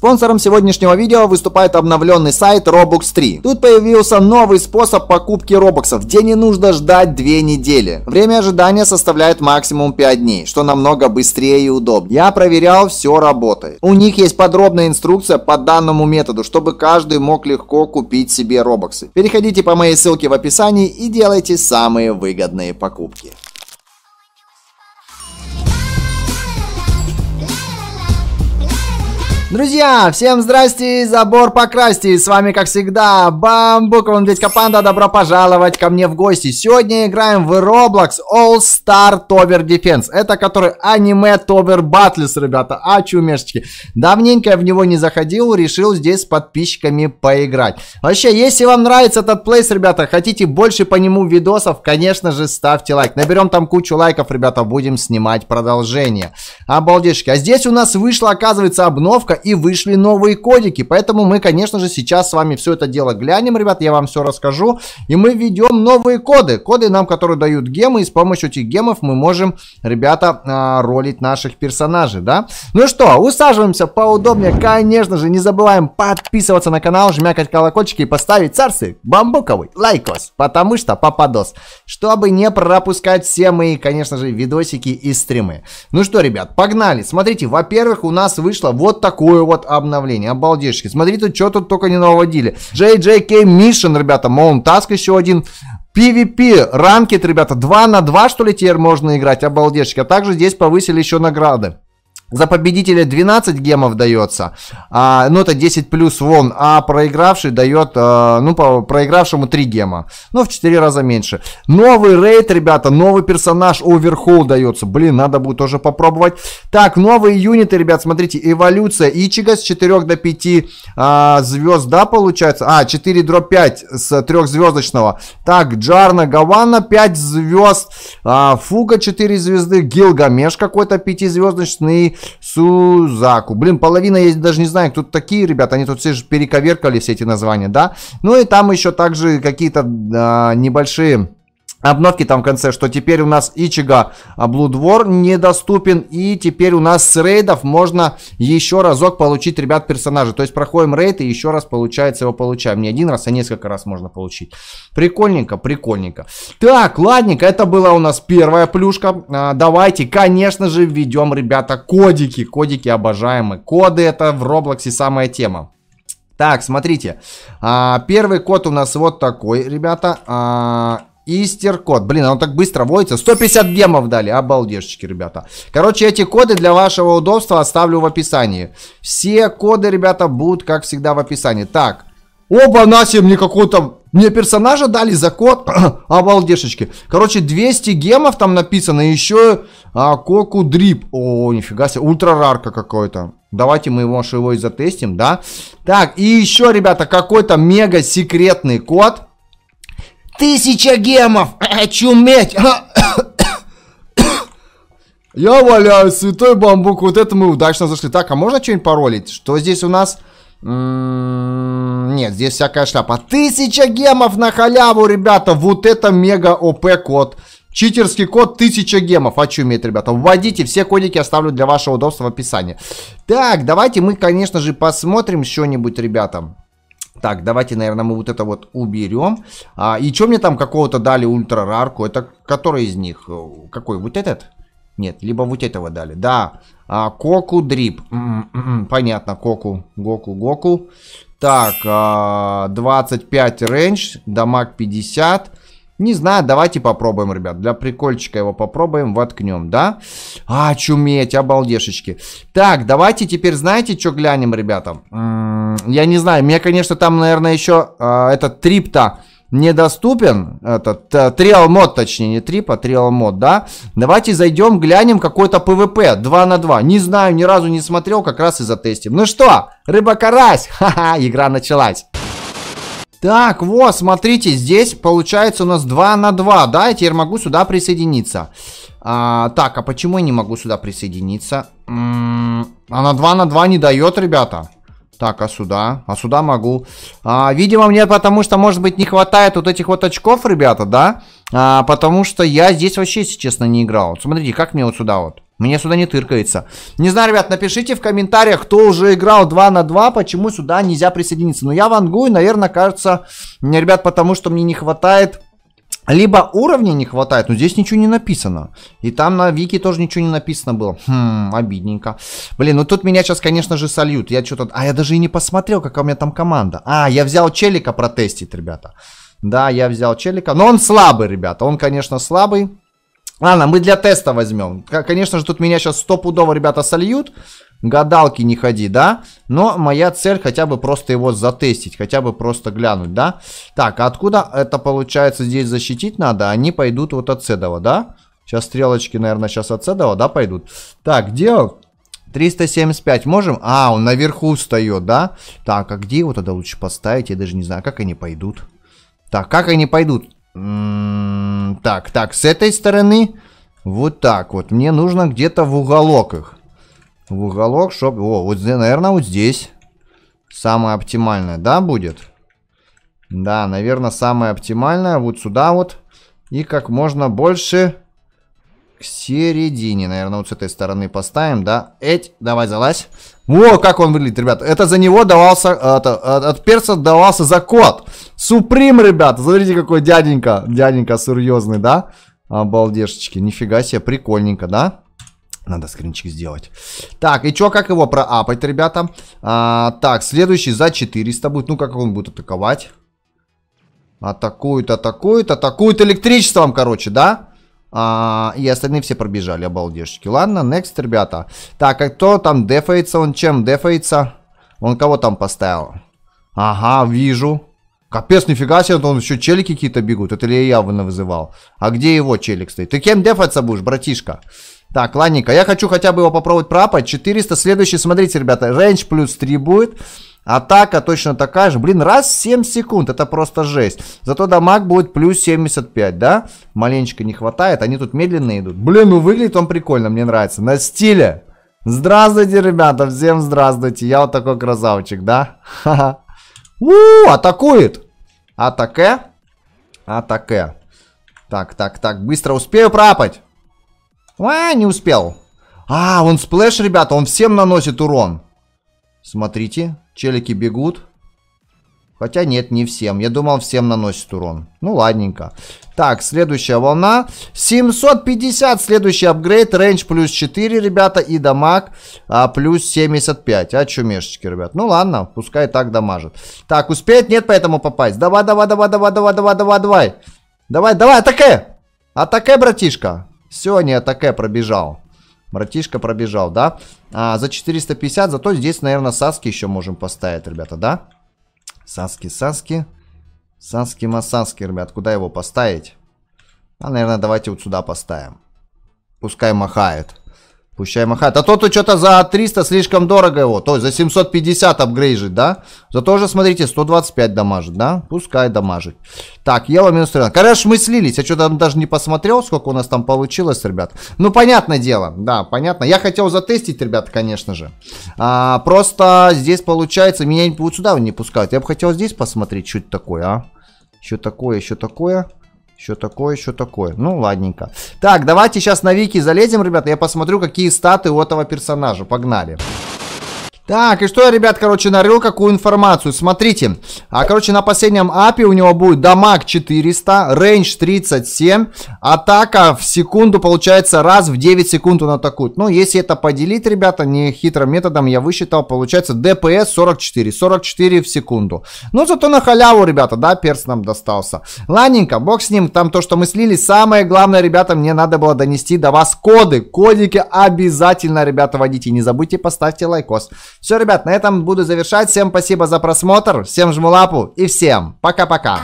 Спонсором сегодняшнего видео выступает обновленный сайт Robux 3. Тут появился новый способ покупки робоксов, где не нужно ждать две недели. Время ожидания составляет максимум 5 дней, что намного быстрее и удобнее. Я проверял, все работает. У них есть подробная инструкция по данному методу, чтобы каждый мог легко купить себе робоксы. Переходите по моей ссылке в описании и делайте самые выгодные покупки. Друзья, всем здрасте, забор покрасьте, с вами как всегда Бамбук, он Дядька Панда, добро пожаловать ко мне в гости. Сегодня играем в Roblox All Star Tower Defense, это который аниме Tower Battles, ребята, а чумешечки. Давненько я в него не заходил, решил здесь с подписчиками поиграть. Вообще, если вам нравится этот плейс, ребята, хотите больше по нему видосов, конечно же, ставьте лайк. Наберем там кучу лайков, ребята, будем снимать продолжение. Обалдешки, а здесь у нас вышла, оказывается, обновка и вышли новые кодики. Поэтому мы, конечно же, сейчас с вами все это дело глянем, ребят, я вам все расскажу. И мы введем новые коды. Коды нам, которые дают гемы, и с помощью этих гемов мы можем, ребята, а, ролить наших персонажей, да? Ну что, усаживаемся поудобнее. Конечно же, не забываем подписываться на канал, жмякать колокольчики и поставить царцы бамбуковый лайкос, потому что попадос, чтобы не пропускать все мои, конечно же, видосики и стримы. Ну что, ребят, погнали. Смотрите, во-первых, у нас вышло вот такое такое вот обновление. Обалдешки. Смотрите, что тут только не наводили. JJK Mission, ребята, Mount Task еще один. PvP, ранкет, ребята, 2 на 2, что ли, теперь можно играть, обалдешки. А также здесь повысили еще награды. За победителя 12 гемов дается, а, ну это 10 плюс вон, а проигравший дает, а, ну по проигравшему 3 гема, ну в 4 раза меньше. Новый рейд, ребята, новый персонаж Overhaul дается, блин, надо будет тоже попробовать. Так, новые юниты, ребят, смотрите, эволюция Ичига с 4 до 5 а, звезд, да, получается, а, 4 дробь 5 с трехзвездочного. Так, Джарна Гавана 5 звезд, а, Фуга 4 звезды, Гилгамеш какой-то 5-звездочный, Сузаку. Блин, половина, я даже не знаю, кто такие ребята, они тут все же перековеркали все эти названия, да? Ну и там еще также какие-то а, небольшие обновки там в конце, что теперь у нас Ичига а, Blood War недоступен, и теперь у нас с рейдов можно еще разок получить, ребят, персонажа. То есть проходим рейд и еще раз, получается, его получаем. Не один раз, а несколько раз можно получить. Прикольненько, прикольненько. Так, ладненько, это была у нас первая плюшка. А, давайте, конечно же, введем, ребята, кодики. Кодики обожаемые. Коды это в Роблоксе самая тема. Так, смотрите, а, первый код у нас вот такой, ребята, а, Истер-код. Блин, он так быстро вводится. 150 гемов дали. обалдешечки, ребята. Короче, эти коды для вашего удобства оставлю в описании. Все коды, ребята, будут, как всегда, в описании. Так. Оба, Насим мне какого-то... Мне персонажа дали за код. Обалдешечки. Короче, 200 гемов там написано. Еще а, Коку Дрип. О, нифига себе. Ультрарарка какой-то. Давайте мы его, может, его и затестим, да? Так, и еще, ребята, какой-то мега секретный код. Тысяча гемов! Очуметь! Я валяюсь святой бамбук, вот это мы удачно зашли. Так, а можно что-нибудь паролить? Что здесь у нас? М-м-м, нет, здесь всякая шляпа. Тысяча гемов на халяву, ребята. Вот это мега ОП-код. Читерский код 1000 гемов. Очуметь, а ребята. Вводите, все кодики оставлю для вашего удобства в описании. Так, давайте мы, конечно же, посмотрим что-нибудь, ребята. Так, давайте, наверное, мы вот это вот уберем. А, и что мне там какого-то дали ультрарарку? Это который из них? Какой? Вот этот? Нет, либо вот этого дали. Да, а, Коку Дрип. М-м-м, м-м, понятно, Коку. Гоку, Гоку. Так, а, 25 рейндж, дамаг 50. Не знаю, давайте попробуем, ребят. Для прикольчика его попробуем, воткнем, да? А, чуметь, обалдешечки. Так, давайте теперь, знаете, что глянем, ребята? М -м, я не знаю, мне, конечно, там, наверное, еще э, а, этот трип-то недоступен. Этот э, мод, точнее, не трип, а триалмод, да? Давайте зайдем, глянем какой-то ПВП 2 на 2. Не знаю, ни разу не смотрел, как раз и затестим. Ну что, рыба-карась, ха-ха, игра началась. Так, вот, смотрите, здесь получается у нас 2 на 2, да, я теперь могу сюда присоединиться. А, так, а почему я не могу сюда присоединиться? М -м, она 2 на 2 не дает, ребята. Так, а сюда? А сюда могу. А, видимо, мне потому что, может быть, не хватает вот этих вот очков, ребята, да? А, потому что я здесь вообще, если честно, не играл. Вот смотрите, как мне вот сюда вот. Мне сюда не тыркается. Не знаю, ребят, напишите в комментариях, кто уже играл 2 на 2, почему сюда нельзя присоединиться. Но я вангую, наверное, кажется, мне, ребят, потому что мне не хватает... Либо уровня не хватает, но здесь ничего не написано. И там на Вики тоже ничего не написано было. Хм, обидненько. Блин, ну тут меня сейчас, конечно же, сольют. Я что-то... А я даже и не посмотрел, какая у меня там команда. А, я взял Челика протестить, ребята. Да, я взял Челика. Но он слабый, ребята. Он, конечно, слабый. Ладно, мы для теста возьмем. Конечно же, тут меня сейчас стопудово ребята сольют. Гадалки не ходи, да? Но моя цель хотя бы просто его затестить. Хотя бы просто глянуть, да? Так, а откуда это получается здесь защитить надо? Они пойдут вот от Седова, да? Сейчас стрелочки, наверное, сейчас от Седова, да, пойдут? Так, где 375 можем? А, он наверху встает, да? Так, а где его тогда лучше поставить? Я даже не знаю, как они пойдут. Так, как они пойдут? М м-м-м. -м Эм, так, так, с этой стороны вот так вот. Мне нужно где-то в уголок их. В уголок, чтобы... О, вот, наверное, вот здесь. Самое оптимальное, да, будет? Да, наверное, самое оптимальное. Вот сюда вот. И как можно больше к середине, наверное, вот с этой стороны поставим, да? Эть, давай, залазь. Во, как он выглядит, ребят. Это за него давался, это, от, от перца давался за код. Суприм, ребят. Смотрите, какой дяденька. Дяденька серьезный, да? Обалдешечки. Нифига себе, прикольненько, да? Надо скринчик сделать. Так, и чё, как его проапать, ребята? А, так, следующий за 400 будет. Ну, как он будет атаковать? Атакует, атакует, атакует электричеством, короче, да? А, и остальные все пробежали, обалдежки. Ладно, next, ребята. Так, а кто там дефается? Он чем дефается? Он кого там поставил? Ага, вижу. Капец, нифига себе, он еще челики какие-то бегут. Это ли я явно вызывал? А где его челик стоит? Ты кем дефаться будешь, братишка? Так, ладненько. Я хочу хотя бы его попробовать пропать. 400. Следующий, смотрите, ребята. Рейндж плюс 3 будет. Атака точно такая же. Блин, раз 7 секунд, это просто жесть. Зато дамаг будет плюс 75, да? Маленечко не хватает, они тут медленно идут. Блин, ну выглядит он прикольно, мне нравится. На стиле. Здравствуйте, ребята, всем здравствуйте. Я вот такой красавчик, да? Ха-ха. атакует. Атаке. Э? Атаке. Э. Так, так, так, быстро успею прапать. А, не успел. А, он сплэш, ребята, он всем наносит урон. Смотрите, челики бегут. Хотя нет, не всем. Я думал, всем наносит урон. Ну, ладненько. Так, следующая волна. 750, следующий апгрейд. Рейндж плюс 4, ребята. И дамаг а, плюс 75. А, чумешечки, ребят. Ну, ладно, пускай так дамажит. Так, успеет? Нет, поэтому попасть. Давай, давай, давай, давай, давай, давай, давай, давай. Давай, давай, атаке! Атаке, братишка. Все, не атаке, пробежал. Братишка пробежал, да? А, за 450, зато здесь, наверное, Саски еще можем поставить, ребята, да? Саски, Саски. Саски-масаски, ребят, куда его поставить? А, наверное, давайте вот сюда поставим. Пускай махает. Пущай махает. А то что-то за 300 слишком дорого его. То есть за 750 апгрейжит, да? Зато же, смотрите, 125 дамажит, да? Пускай дамажит. Так, Ева минус 13. Короче, мы слились. Я что-то даже не посмотрел, сколько у нас там получилось, ребят. Ну, понятное дело. Да, понятно. Я хотел затестить, ребят, конечно же. А, просто здесь получается... Меня вот сюда не пускают. Я бы хотел здесь посмотреть, что это такое, а? Что такое, что такое? еще такое, еще такое. Ну, ладненько. Так, давайте сейчас на Вики залезем, ребята. Я посмотрю, какие статы у этого персонажа. Погнали. Так, и что я, ребят, короче, нарыл какую информацию. Смотрите, а, короче, на последнем апе у него будет дамаг 400, рейндж 37, атака в секунду, получается, раз в 9 секунд он атакует. Ну, если это поделить, ребята, не хитрым методом я высчитал, получается, ДПС 44, 44 в секунду. Ну, зато на халяву, ребята, да, перс нам достался. Ладненько, бог с ним, там то, что мы слили, самое главное, ребята, мне надо было донести до вас коды. Кодики обязательно, ребята, водите, не забудьте, поставьте лайкос. Все, ребят, на этом буду завершать. Всем спасибо за просмотр, всем жму лапу и всем пока-пока.